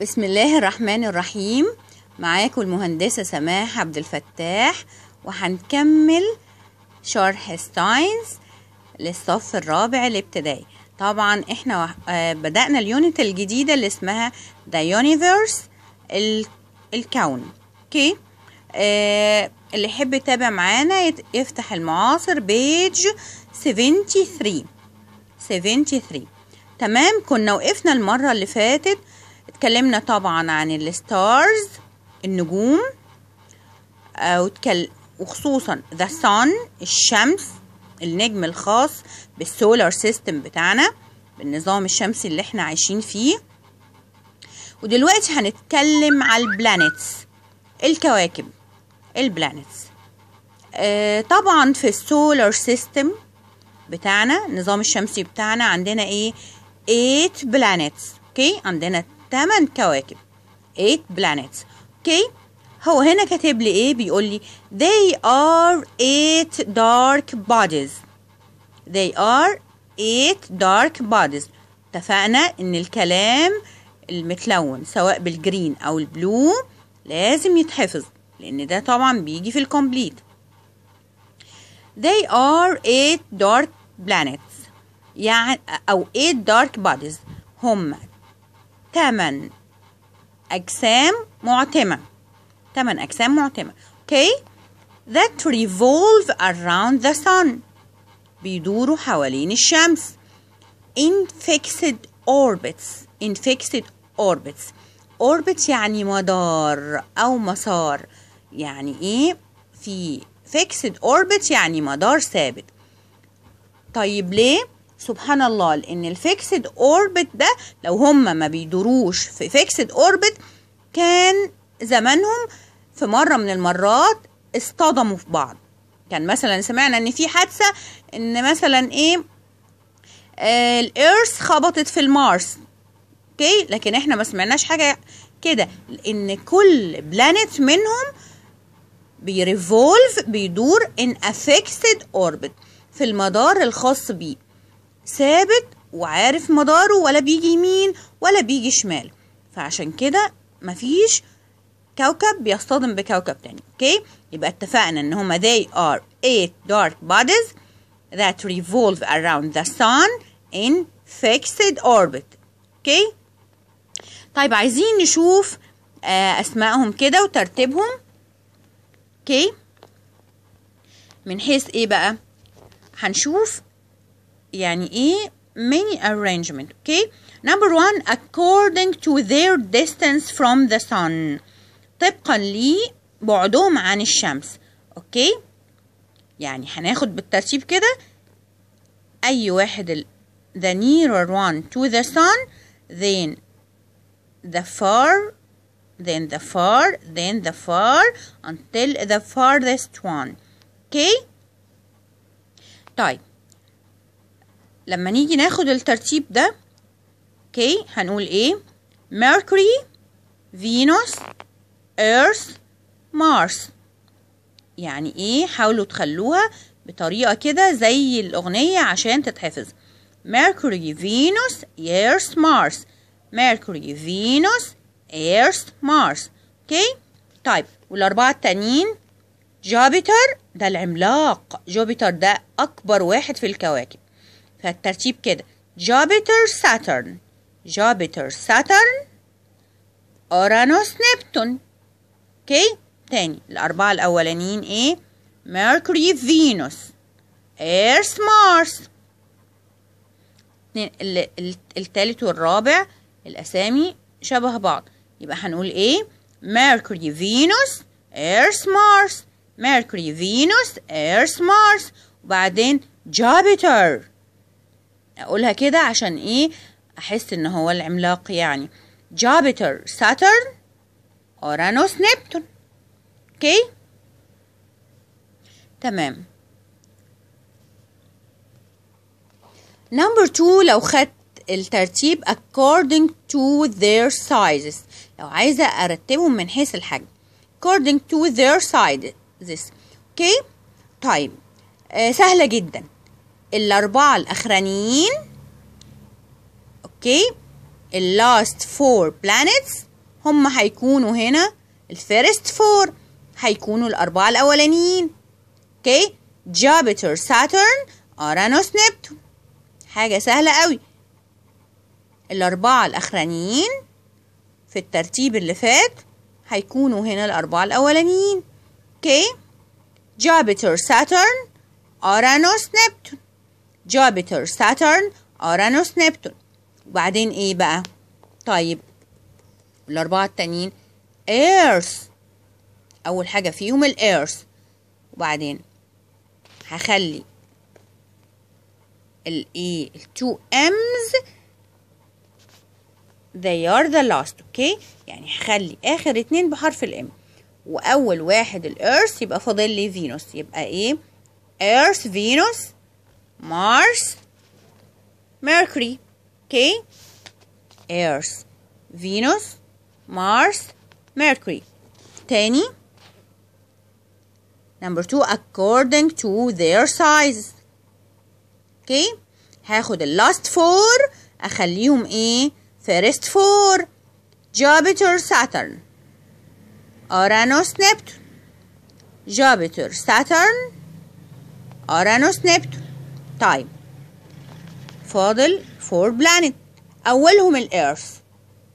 بسم الله الرحمن الرحيم معاكم المهندسة سماح عبد الفتاح وهنكمل شرح ستاينز للصف الرابع الابتدائي طبعا احنا آه، بدأنا اليونت الجديدة اللي اسمها ذا Universe الكون اوكي آه، اللي يحب يتابع معانا يفتح المعاصر بيج 73 73 تمام كنا وقفنا المرة اللي فاتت اتكلمنا طبعا عن الستارز النجوم آه، وخصوصا ذا سان الشمس النجم الخاص بالسولار سيستم بتاعنا بالنظام الشمسي اللي احنا عايشين فيه ودلوقتي هنتكلم على البلانتس الكواكب البلانيتس اه طبعا في السولار سيستم بتاعنا النظام الشمسي بتاعنا عندنا ايه 8 بلانيتس اوكي عندنا 8 كواكب 8 planets اوكي هو هنا كاتب لي ايه بيقول لي they are eight dark bodies they are eight dark bodies اتفقنا ان الكلام المتلون سواء بالجرين او البلو لازم يتحفظ لان ده طبعا بيجي في الكومبليت they are eight dark planets يعني او eight dark bodies هم تمن أجسام معتمة تمن أجسام معتمة okay that revolve around the sun بيدوروا حوالين الشمس in fixed orbits in fixed orbits orbits يعني مدار أو مسار يعني إيه في fixed orbits يعني مدار ثابت طيب ليه سبحان الله لان الفيكسد اوربت ده لو هم ما بيدروش في فيكسد اوربت كان زمانهم في مره من المرات اصطدموا في بعض كان مثلا سمعنا ان في حادثه ان مثلا ايه آه خبطت في المارس اوكي لكن احنا ما سمعناش حاجه كده لان كل بلانت منهم بيريفولف بيدور ان افيكسد اوربت في المدار الخاص بيه ثابت وعارف مداره ولا بيجي يمين ولا بيجي شمال فعشان كده مفيش كوكب بيصطدم بكوكب تاني اوكي يبقى اتفقنا ان هما they are eight dark bodies that revolve around the sun in fixed orbit اوكي طيب عايزين نشوف آه اسمائهم كده وترتيبهم اوكي من حيث ايه بقى هنشوف يعني ايه many arrangement okay number one according to their distance from the sun طبقا لبعدهم عن الشمس okay. يعني هناخد بالترتيب كده اي واحد ال the nearer one to the sun then the far then the far then the far until the farthest one okay طيب لما نيجي ناخد الترتيب ده اوكي هنقول ايه ميركوري فينوس ايرث مارس يعني ايه حاولوا تخلوها بطريقة كده زي الأغنية عشان تتحفظ ميركوري فينوس ايرث مارس ميركوري فينوس ايرث مارس اوكي طيب والأربعة التانيين جوبيتر ده العملاق جوبيتر ده أكبر واحد في الكواكب فالترتيب كده جوبيتر ساترن جوبيتر ساترن اورانوس نبتون اوكي تاني الاربعه الاولانيين ايه ميركوري فينوس ايرث مارس التالت والرابع الاسامي شبه بعض يبقى هنقول ايه ميركوري فينوس ايرث مارس ميركوري فينوس ايرث مارس وبعدين جوبيتر اقولها كده عشان ايه احس ان هو العملاق يعني جابيتر ساترن اورانوس نبتون اوكي تمام نمبر 2 لو خدت الترتيب according to their sizes لو عايزة أرتبهم من حيث الحجم according to their sizes اوكي okay. طيب آه سهلة جدا الأربعة الأخرانيين أوكي اللاست فور planets هم هيكونوا هنا الفيرست فور هيكونوا الأربعة الأولانيين أوكي جابتر ساترن أرانوس نبتون حاجة سهلة قوي الأربعة الأخرانيين في الترتيب اللي فات هيكونوا هنا الأربعة الأولانيين أوكي جابتر ساترن أرانوس نبتون جوبيتر ساترن اورانوس نبتون وبعدين ايه بقى طيب الاربعه التانيين ايرث اول حاجه فيهم الايرث وبعدين هخلي الايه التو امز they are the last اوكي okay? يعني هخلي اخر اتنين بحرف الام واول واحد الايرث يبقى فاضل لي فينوس يبقى ايه ايرث فينوس Mars, Mercury, okay? Earth, Venus, Mars, Mercury. Tiny. Number two, according to their size. Okay? هاخد last four أخليهم إيه؟ first four Jupiter, Saturn, Uranus, Neptune. Jupiter, Saturn, Uranus, Neptune. تايم فاضل فور بلانت أولهم الإيرث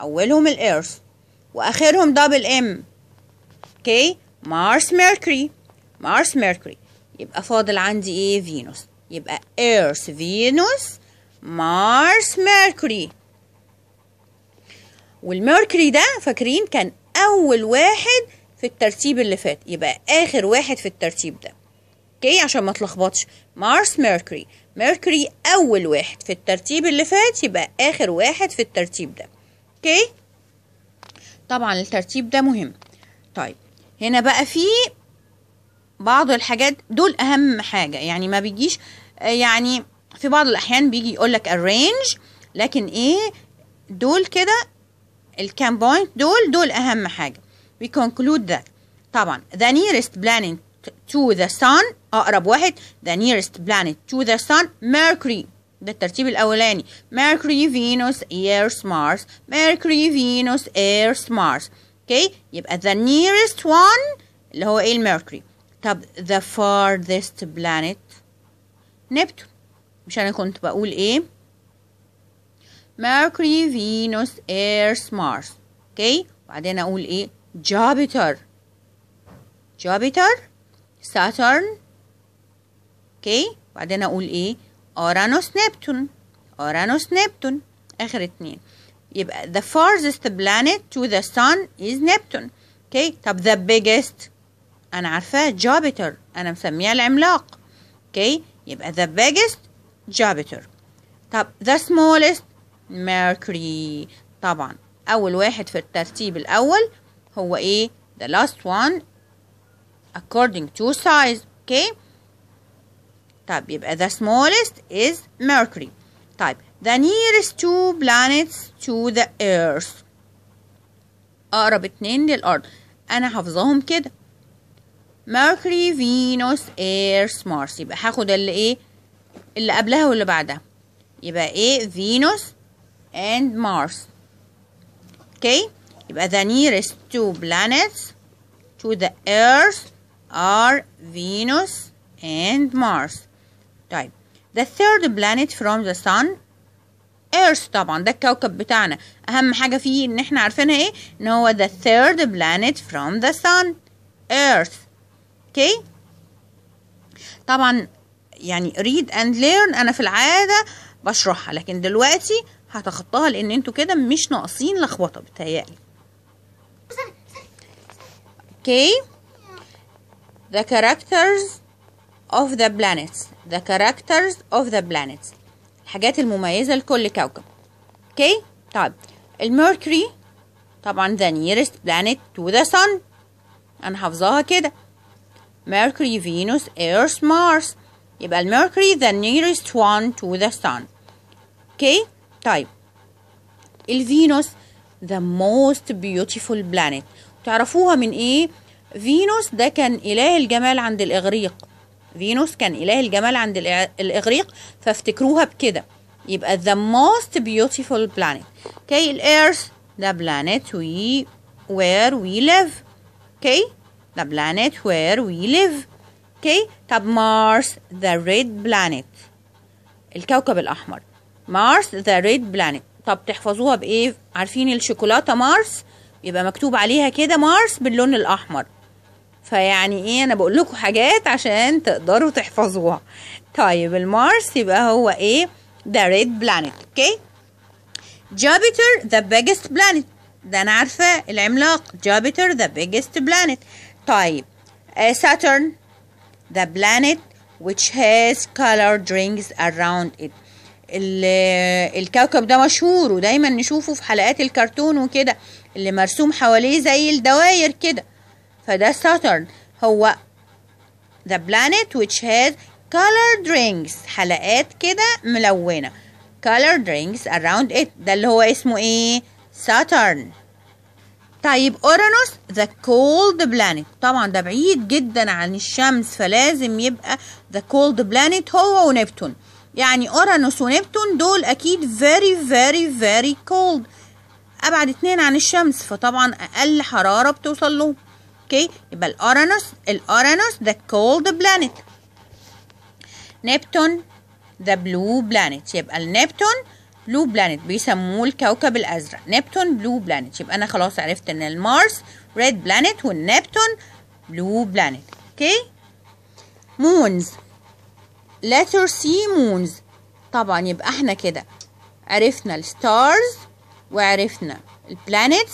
أولهم الإيرث وآخرهم دبل إم أوكي مارس ميركوري مارس ميركوري يبقى فاضل عندي إيه فينوس يبقى إيرث فينوس مارس ميركوري والميركوري ده فاكرين كان أول واحد في الترتيب اللي فات يبقى آخر واحد في الترتيب ده اوكي عشان ما تلخبطش مارس ميركوري ميركوري اول واحد في الترتيب اللي فات يبقى اخر واحد في الترتيب ده اوكي طبعا الترتيب ده مهم طيب هنا بقى في بعض الحاجات دول اهم حاجه يعني ما بيجيش يعني في بعض الاحيان بيجي يقول لك الرينج لكن ايه دول كده الكام بوينت دول دول اهم حاجه we ذات طبعا the nearest planning to the sun أقرب واحد the nearest planet to the sun Mercury ده الترتيب الأولاني Mercury Venus Earth Mars Mercury Venus Earth Mars okay يبقى the nearest one اللي هو إيه الميركوري طب the farthest planet Neptune. مش أنا كنت بقول إيه Mercury Venus Earth Mars okay وبعدين أقول إيه Jupiter Jupiter ساترن اوكي بعدين اقول ايه اورانوس نبتون اورانوس نبتون اخر اتنين يبقى the farthest planet to the sun is Neptune اوكي طب the biggest انا عارفاه جوبيتر انا مسميها العملاق اوكي يبقى the biggest جوبيتر طب the smallest mercury طبعا اول واحد في الترتيب الاول هو ايه the last one according to size okay طيب يبقى the smallest is Mercury طيب the nearest two planets to the earth أقرب اتنين للأرض أنا حافظاهم كده Mercury, Venus, Earth, Mars يبقى هاخد اللي إيه اللي قبلها واللي بعدها يبقى إيه Venus and Mars okay يبقى the nearest two planets to the earth are Venus and Mars طيب the third planet from the sun Earth طبعا ده الكوكب بتاعنا أهم حاجة فيه إن إحنا عارفينها إيه إن هو the third planet from the sun Earth okay طبعا يعني read and learn أنا في العادة بشرحها لكن دلوقتي هتخطاها لأن انتوا كده مش ناقصين لخبطة بتهيألي okay. The characters of the planets The characters of the planets الحاجات المميزة لكل كوكب اوكي طيب الميركوري طبعا the nearest planet to the sun انا حافظاها كده Mercury, Venus, Earth, Mars يبقى الميركوري the nearest one to the sun اوكي طيب الفينوس the most beautiful planet تعرفوها من ايه فينوس ده كان إله الجمال عند الإغريق فينوس كان إله الجمال عند الإغريق فافتكروها بكده يبقى the most beautiful planet okay earth the planet we where we live okay the planet where we live okay طب مارس the red planet الكوكب الأحمر مارس the red planet طب تحفظوها بإيه عارفين الشوكولاتة مارس يبقى مكتوب عليها كده مارس باللون الأحمر فيعني ايه انا بقول لكم حاجات عشان تقدروا تحفظوها طيب المارس يبقى هو ايه the red planet اوكي جوبيتر Jupiter the biggest planet ده انا عارفه العملاق Jupiter the biggest planet طيب ساترن آه، Saturn the planet which has colored rings around it آه، الكوكب ده مشهور ودايما نشوفه في حلقات الكرتون وكده اللي مرسوم حواليه زي الدواير كده فده Saturn هو the planet which has colored rings حلقات كده ملونة colored rings around it ده اللي هو اسمه ايه Saturn طيب أورانوس the cold planet طبعا ده بعيد جدا عن الشمس فلازم يبقى the cold planet هو ونبتون يعني أورانوس ونبتون دول أكيد very very very cold أبعد اتنين عن الشمس فطبعا أقل حرارة بتوصل لهم اوكي يبقى الاورانوس الاورانوس ذا كولد بلانيت نبتون ذا بلو بلانيت يبقى النبتون بلو بلانيت بيسموه الكوكب الازرق نبتون بلو بلانيت يبقى انا خلاص عرفت ان المارس ريد بلانيت والنبتون بلو بلانيت اوكي مونز letter C moons طبعا يبقى احنا كده عرفنا الستارز وعرفنا البلانيتس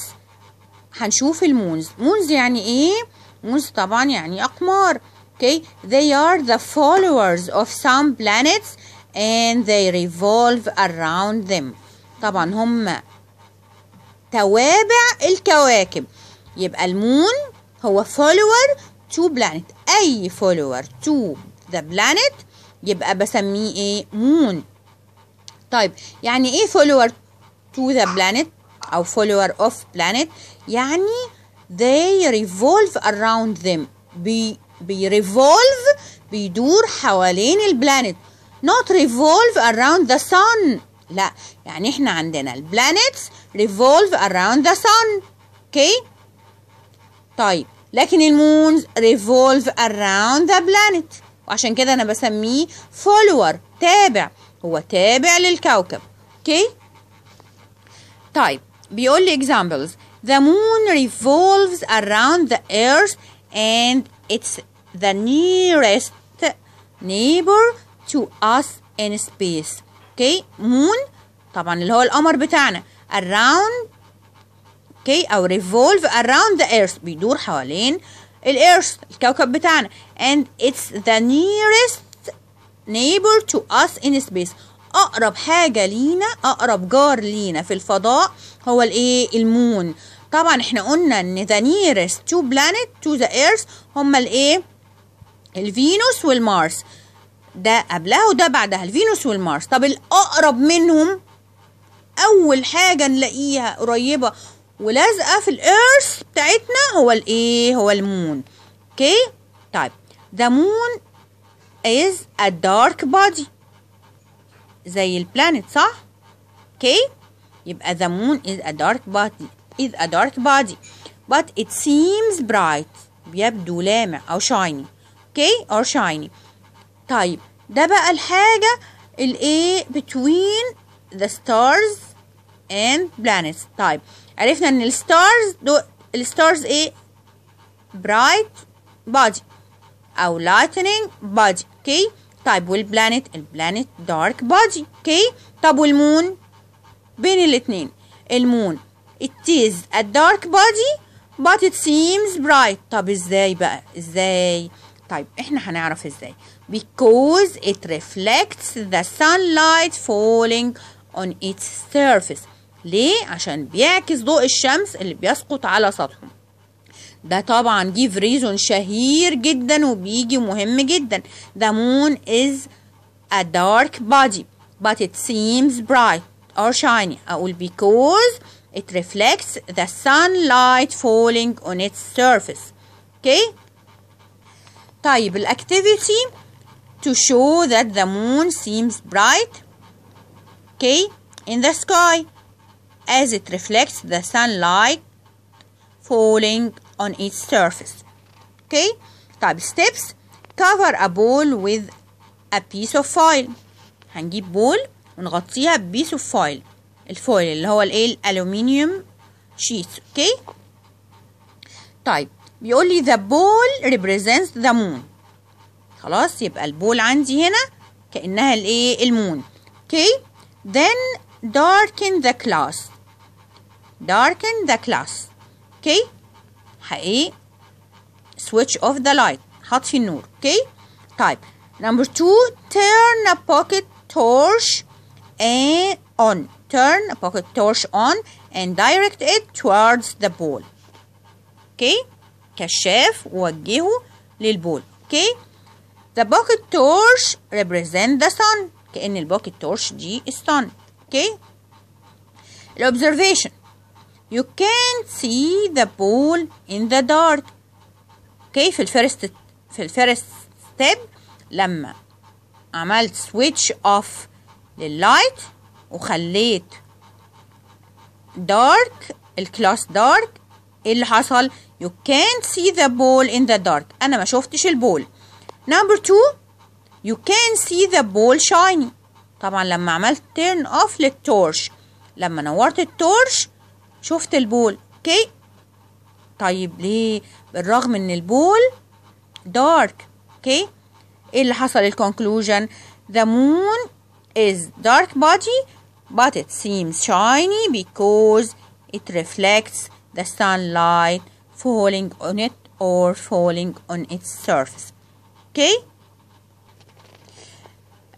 هنشوف المونز مونز يعني ايه مونز طبعا يعني اقمار okay they are the followers of some planets and they revolve around them طبعا هم توابع الكواكب يبقى المون هو follower to planet اي follower to the planet يبقى بسميه ايه moon طيب يعني ايه follower to the planet أو follower of planet يعني they revolve around them بي revolve بيدور حوالين البلانت not revolve around the sun لا يعني احنا عندنا البلانتس revolve around the sun اوكي okay? طيب لكن المونز revolve around the planet وعشان كده انا بسميه follower تابع هو تابع للكوكب اوكي okay? طيب the examples. The moon revolves around the earth and it's the nearest neighbor to us in space. Okay, moon طبعا اللي هو القمر بتاعنا around okay or revolve around the earth بيدور حوالين الارث الكوكب بتاعنا and it's the nearest neighbor to us in space اقرب حاجه لينا اقرب جار لينا في الفضاء هو الايه المون طبعا احنا قلنا ان ذا نيرست تو بلانيت تو ذا ايرث هما الايه الفينوس والمارس ده قبلها وده بعدها الفينوس والمارس طب الاقرب منهم اول حاجه نلاقيها قريبه ولازقه في الايرث بتاعتنا هو الايه هو المون اوكي طيب the moon is a dark body زي البلانت صح؟ اوكي يبقى the moon is a dark body is a dark body but it seems bright بيبدو لامع أو shiny okay or shiny طيب ده بقى الحاجة الايه between the stars and planets طيب عرفنا ان الستارز دول الستارز ايه bright body او lightning body okay طيب والبلانت البلانت دارك بودي اوكي طب والمون بين الاثنين المون it is a dark body but it seems bright طب ازاي بقى ازاي طيب احنا هنعرف ازاي because it reflects the sunlight falling on its surface ليه عشان بيعكس ضوء الشمس اللي بيسقط على سطحه ده طبعا جيف ريزون شهير جدا وبيجي مهم جدا the moon is a dark body but it seems bright or shiny أقول because it reflects the sunlight falling on its surface okay طيب الاكتيفيتي to show that the moon seems bright okay in the sky as it reflects the sunlight falling on its surface. Okay? طيب steps cover a bowl with a piece of foil. هنجيب بول ونغطيها ببيس اوف فويل الفويل اللي هو الايه الالومنيوم شيت اوكي طيب بيقول لي the بول represents the moon خلاص يبقى البول عندي هنا كانها الايه المون اوكي then darken the كلاس darken the كلاس اوكي ايه switch off the light هطفي النور okay طيب number two turn a pocket torch and on turn a pocket torch on and direct it towards the ball okay كشاف وجهه للبول okay the pocket torch represent the sun كأن البوكيت torch دي sun. okay الobservation You can't see the ball in the dark. اوكي okay, في الفيرست في الفيرست ستيب لما عملت سويتش اوف لللايت وخليت دارك الكلاس دارك ايه اللي حصل you can't see the ball in the dark انا ما شفتش البول number two you can see the ball shiny طبعا لما عملت turn off للتورش لما نورت التورش شفت البول اوكي طيب ليه بالرغم ان البول دارك اوكي ايه اللي حصل الكونكلوجن the moon is dark body but it seems shiny because it reflects the sunlight falling on it or falling on its surface okay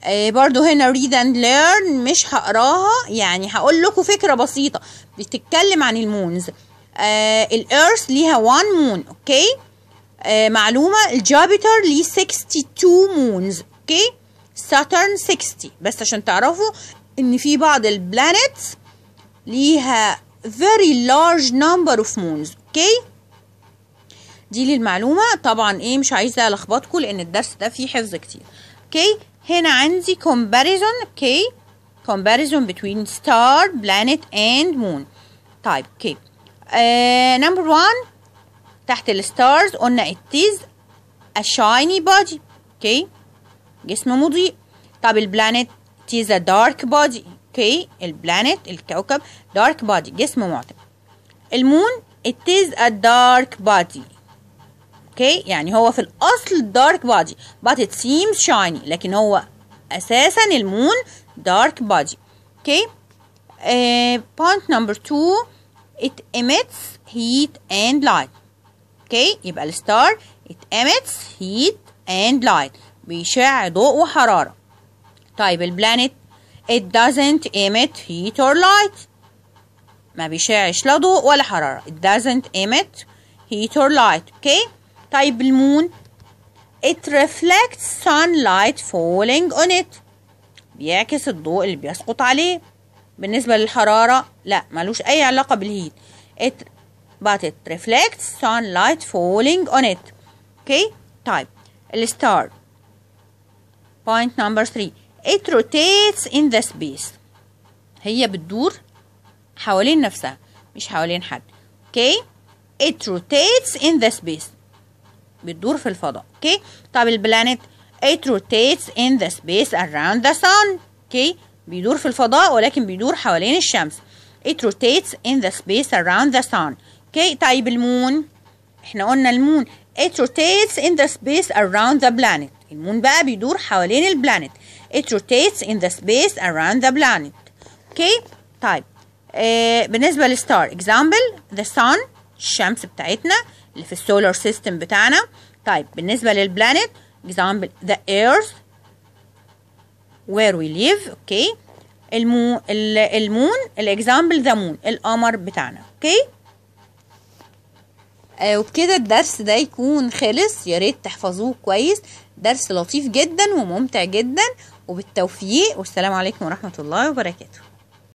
آه، برضو هنا read and learn مش هقراها يعني هقول لكم فكرة بسيطة بتتكلم عن المونز آه، الارث ليها 1 مون اوكي معلومة الجابيتر ليه 62 مونز اوكي ساترن 60 بس عشان تعرفوا ان في بعض البلانيتس ليها very large number of moons اوكي دي للمعلومة طبعا ايه مش عايزة الخبطكم لان الدرس ده فيه حفظ كتير اوكي هنا عندي comparison اوكي okay. comparison between star planet and moon طيب اوكي okay. uh, number one تحت stars قلنا it is a shiny body اوكي okay. جسم مضيء طب planet it is a dark body اوكي planet الكوكب dark body جسم معتم المون it is a dark body اوكي يعني هو في الاصل دارك بادي but it seems shiny لكن هو اساسا المون دارك بادي اوكي بوينت نمبر 2 it emits heat and light اوكي يبقى الستار it emits heat and light بيشع ضوء وحرارة طيب البلانيت it doesn't emit heat or light ما بيشعش لا ضوء ولا حرارة it doesn't emit heat or light اوكي okay? طيب المون it reflects sunlight falling on it بيعكس الضوء اللي بيسقط عليه بالنسبة للحرارة لا ملوش أي علاقة بالهيت it but it reflects sunlight falling on it okay طيب الستار point number three it rotates in the space هي بتدور حوالين نفسها مش حوالين حد okay it rotates in the space بتدور في الفضاء اوكي طب البلانيت it rotates in the space around the sun اوكي بيدور في الفضاء ولكن بيدور حوالين الشمس it rotates in the space around the sun اوكي طيب المون احنا قلنا المون it rotates in the space around the planet المون بقى بيدور حوالين البلانت it rotates in the space around the planet اوكي طيب آه بالنسبه للستار example the sun الشمس بتاعتنا اللي في السولار سيستم بتاعنا طيب بالنسبة للبلانت اكزامبل the earth where we live اوكي المون الاكزامبل ذا مون القمر بتاعنا اوكي okay. آه وبكده الدرس ده يكون خلص يا ريت تحفظوه كويس درس لطيف جدا وممتع جدا وبالتوفيق والسلام عليكم ورحمة الله وبركاته